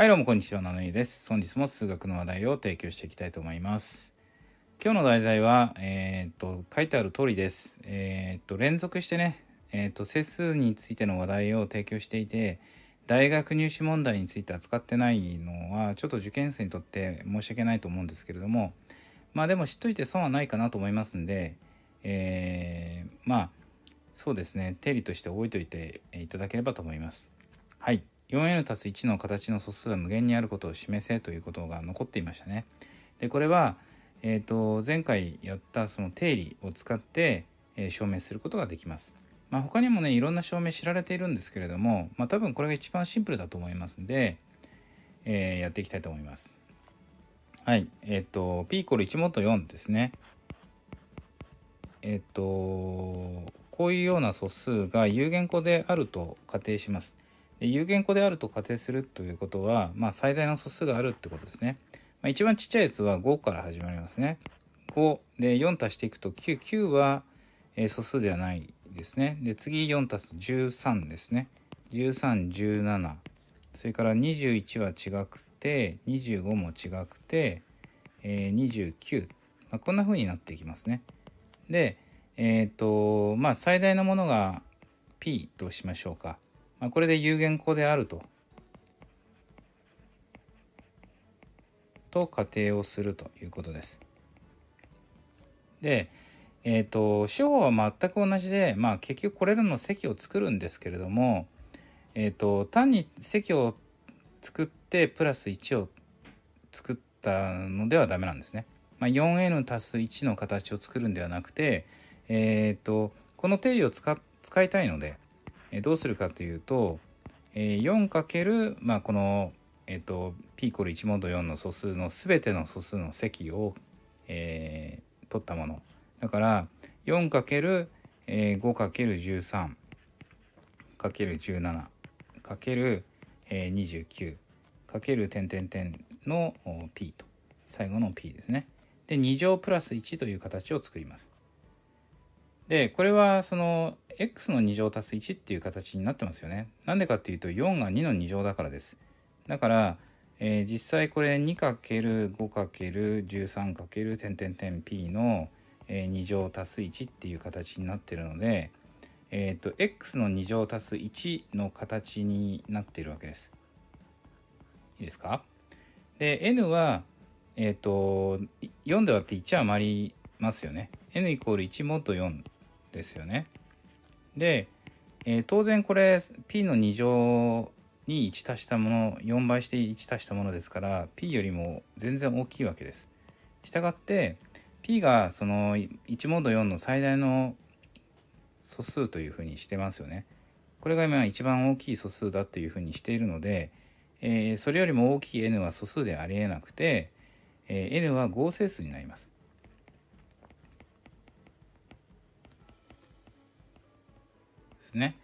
はいどうもこんにちは、ナノイです。本日も数学の話題を提供していきたいと思います。今日の題材は、えー、っと、書いてある通りです。えー、っと、連続してね、えー、っと、整数についての話題を提供していて、大学入試問題について扱ってないのは、ちょっと受験生にとって申し訳ないと思うんですけれども、まあでも知っといて損はないかなと思いますんで、えまあ、そうですね、定理として覚えておいていただければと思います。はい。4n+1 の形の素数は無限にあることを示せということが残っていましたね。でこれは、えーと、前回やったその定理を使って、えー、証明することができます。まあ、他にもねいろんな証明知られているんですけれども、まあ、多分これが一番シンプルだと思いますんで、えー、やっていきたいと思います。はい、えっ、ー、と p コル1元4ですね。えっ、ー、とこういうような素数が有限個であると仮定します。有限個であると仮定するということは、まあ、最大の素数があるってことですね。まあ、一番ちっちゃいやつは5から始まりますね。5で4足していくと9。9は、え素数ではないですね。で、次4足すと13ですね。13、17。それから21は違くて、25も違くて、えー、29。まあ、こんな風になっていきますね。で、えっ、ー、と、まあ、最大のものが P としましょうか。まあ、これで有限項であると。と仮定をするということです。で、えーと、手法は全く同じで、まあ、結局これらの積を作るんですけれども、えーと、単に積を作ってプラス1を作ったのではダメなんですね。まあ、4n たす1の形を作るんではなくて、えーと、とこの定理を使いたいのでえどうするかというと、え 4× まあこのえっと p コル1モード4の素数の全ての素数の積を、えー、取ったものだから 4×5×13×17×29× 点点点の p と最後の p ですね。で2乗プラス1という形を作ります。でこれはその x の2乗足す1っていう形になってますよね。なんでかっていうと4が2の2乗だからです。だから、えー、実際これ 2×5×13× 点点点 p の、えー、2乗足す1っていう形になってるので、えーと、x の2乗足す1の形になっているわけです。いいですかで n は、えーと、と4で割って1余りますよね。n イコール1もと4ですよね。で、えー、当然これ P の2乗に1足したもの4倍して1足したものですから P よりも全然大きいわけです。したがって P がその1モード4の最大の素数というふうにしてますよね。これが今一番大きい素数だというふうにしているので、えー、それよりも大きい n は素数でありえなくて、えー、n は合成数になります。ですね。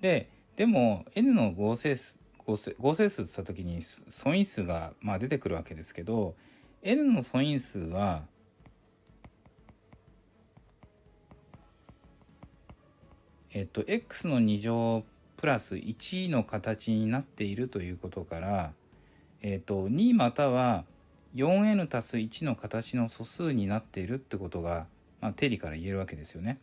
ででも n の合成数合成合成数った時に素因数が、まあ、出てくるわけですけど n の素因数はえっと x の2乗プラス1の形になっているということから、えっと2または 4n たす1の形の素数になっているってことが、まあ、定理から言えるわけですよね。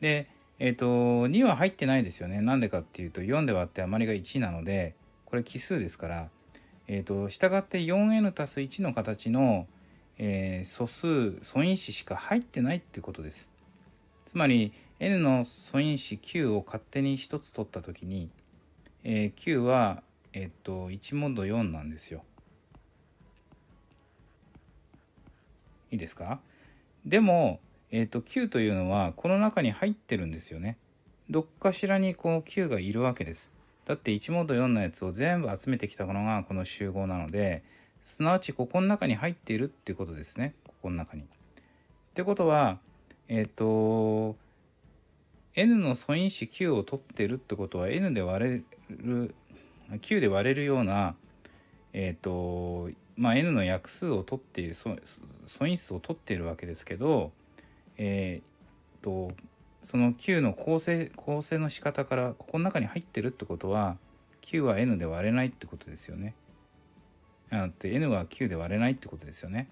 でえっ、ー、と、2は入ってないですよね。なんでかっていうと、4で割って余りが1なので、これ奇数ですから、えっ、ー、と、従って 4n たす1の形の、えー、素数、素因子しか入ってないってことです。つまり、n の素因子9を勝手に1つ取った時に、えー、q は、えっ、ー、と、1モッド4なんですよ。いいですかでも、えーと、Q というのはこの中に入ってるんですよね。どっかしらにこう Q がいるわけです。だって1モード4のやつを全部集めてきたものがこの集合なので、すなわちここの中に入っているっていうことですね。ここの中に。ってことは、えっ、ー、と、n の素因子 q を取ってるってことは n で割れる q で割れるようなえっ、ー、とまあ n の約数を取っている素因数を取っているわけですけどえー、とその Q の構成構成の仕方からここの中に入ってるってことは Q は N で割れないってことですよね。って N は Q で割れないってことですよね。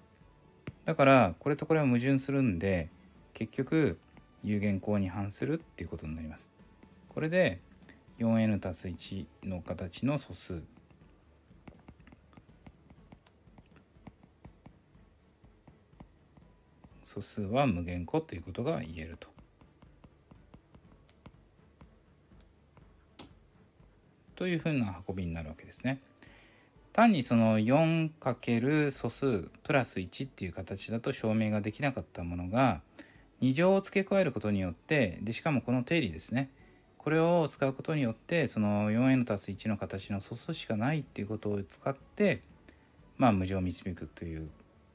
だからこれとこれは矛盾するんで結局有限項に反するっていうことになります。これで 4n+1 の形の素数素数は無限個ということが言えると。というふうな運びになるわけですね。単にその 4× 素数プラス1っていう形だと証明ができなかったものが2乗を付け加えることによってでしかもこの定理ですねこれを使うことによってその 4n す1の形の素数しかないっていうことを使ってまあ無常導くという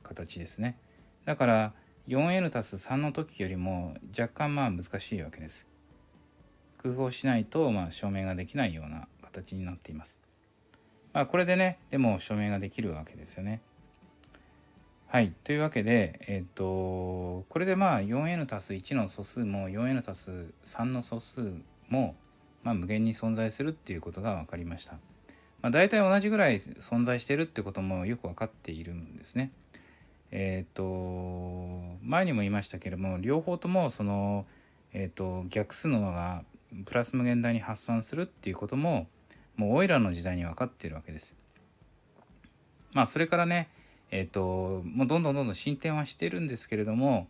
形ですねだから 4n+3 の時よりも若干まあ難しいわけです。工夫をしないとまあ証明ができないような形になっています。まあこれでね、でも証明ができるわけですよね。はい。というわけで、えっ、と、これでまあ 4n+1 の素数も 4n+3 の素数もまあ無限に存在するっていうことが分かりました。まあ大体同じぐらい存在してるってこともよく分かっているんですね。えっ、ー、と前にも言いましたけれども両方ともその、えーと、逆数の和がプラス無限大に発散するっていうことももうオイラの時代に分かってるわけです。まあそれからねえっ、ー、ともうどんどんどんどん進展はしてるんですけれども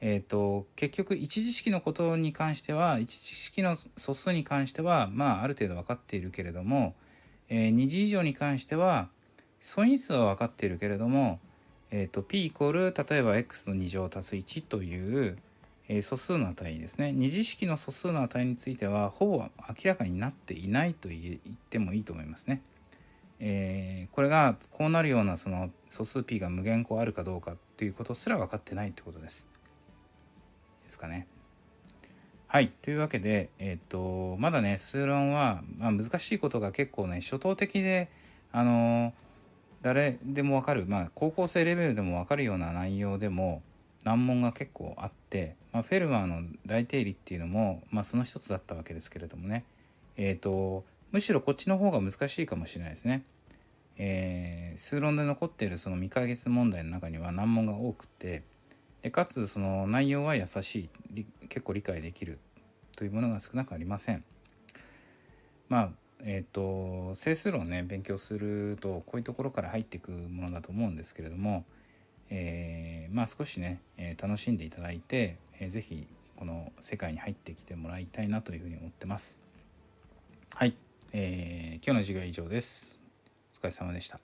えーと、と結局一次式のことに関しては一次式の素数に関してはまあある程度分かっているけれども、えー、二次以上に関しては素因数は分かっているけれどもえっ、ー、と p イコール例えば x の2乗足す1という、えー、素数の値ですね二次式の素数の値についてはほぼ明らかになっていないと言ってもいいと思いますね。えー、これがこうなるようなその素数 p が無限個あるかどうかということすら分かってないってことです。ですかね。はい。というわけで、えっ、ー、と、まだね、数論は、まあ、難しいことが結構ね、初等的で、あのー誰でもわかる、まあ、高校生レベルでもわかるような内容でも難問が結構あって、まあ、フェルマーの大定理っていうのも、まあ、その一つだったわけですけれどもね、えーと、むしろこっちの方が難しいかもしれないですね。えー、数論で残っているその未解決問題の中には難問が多くてでかつその内容は優しい結構理解できるというものが少なくありません。まあえっ、ー、と整数論ね勉強するとこういうところから入っていくものだと思うんですけれども、えー、まあ少しね、え楽しんでいただいて、えー、ぜひこの世界に入ってきてもらいたいなというふうに思ってます。はい、えー、今日の授業は以上です。お疲れ様でした。